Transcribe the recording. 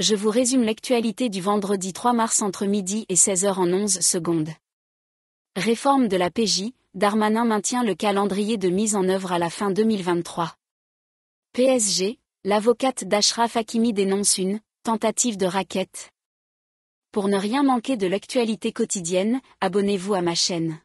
Je vous résume l'actualité du vendredi 3 mars entre midi et 16h en 11 secondes. Réforme de la PJ, Darmanin maintient le calendrier de mise en œuvre à la fin 2023. PSG, l'avocate d'Ashraf Hakimi dénonce une tentative de raquette. Pour ne rien manquer de l'actualité quotidienne, abonnez-vous à ma chaîne.